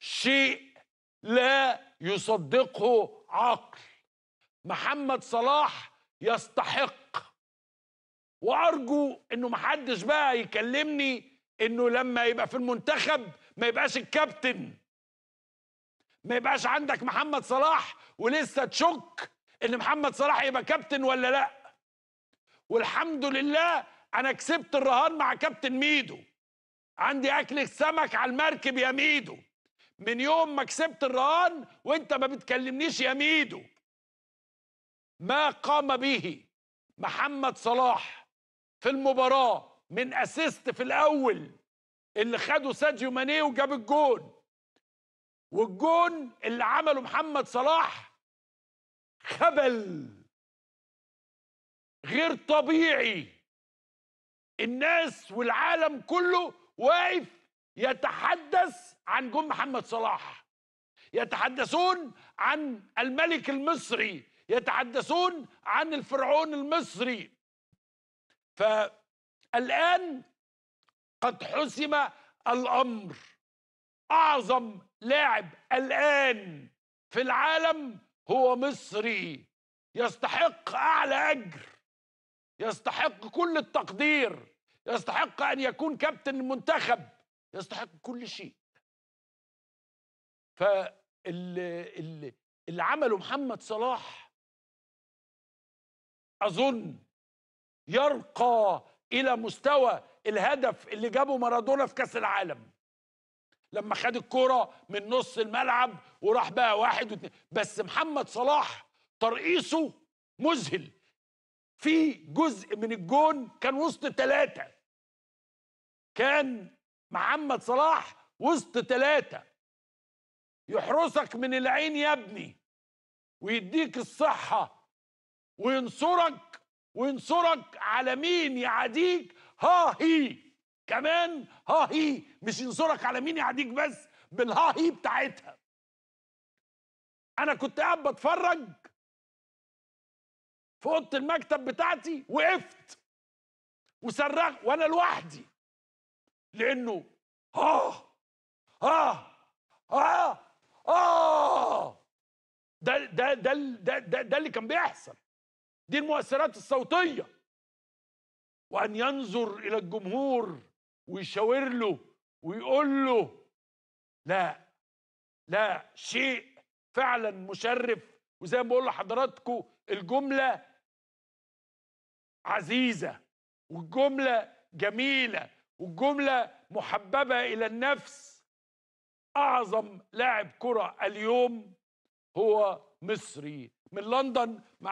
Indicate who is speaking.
Speaker 1: شيء لا يصدقه عقل محمد صلاح يستحق وارجو انه محدش بقى يكلمني انه لما يبقى في المنتخب ما يبقاش الكابتن ما يبقاش عندك محمد صلاح ولسه تشك ان محمد صلاح يبقى كابتن ولا لا والحمد لله انا كسبت الرهان مع كابتن ميدو عندي اكل السمك على المركب يا ميدو من يوم ما كسبت الرهان وانت ما بتكلمنيش يا ميدو ما قام به محمد صلاح في المباراة من اسيست في الاول اللي خده ساديو ماني وجاب الجون والجون اللي عمله محمد صلاح خبل غير طبيعي الناس والعالم كله واقف يتحدث عن جون محمد صلاح يتحدثون عن الملك المصري يتحدثون عن الفرعون المصري فالآن قد حسم الأمر أعظم لاعب الآن في العالم هو مصري يستحق أعلى أجر يستحق كل التقدير يستحق أن يكون كابتن المنتخب يستحق كل شيء فاللي اللي عمله محمد صلاح اظن يرقى الى مستوى الهدف اللي جابه مارادونا في كاس العالم لما خد الكرة من نص الملعب وراح بقى واحد واتنين بس محمد صلاح ترقيصه مذهل في جزء من الجون كان وسط ثلاثة كان محمد صلاح وسط ثلاثة يحرسك من العين يا ابني ويديك الصحة وينصرك وينصرك على مين يعاديك ها هي كمان ها هي مش ينصرك على مين يعاديك بس بالها هي بتاعتها انا كنت قاعد بتفرج في اوضه المكتب بتاعتي وقفت وصرخت وانا لوحدي لانه ها ها ها ده ده ده ده, ده اللي كان بيحصل دي المؤثرات الصوتيه وان ينظر الى الجمهور ويشاور له ويقول له لا لا شيء فعلا مشرف وزي ما بقول لحضراتكم الجمله عزيزه والجمله جميله والجمله محببه الى النفس اعظم لاعب كره اليوم هو مصري من لندن مع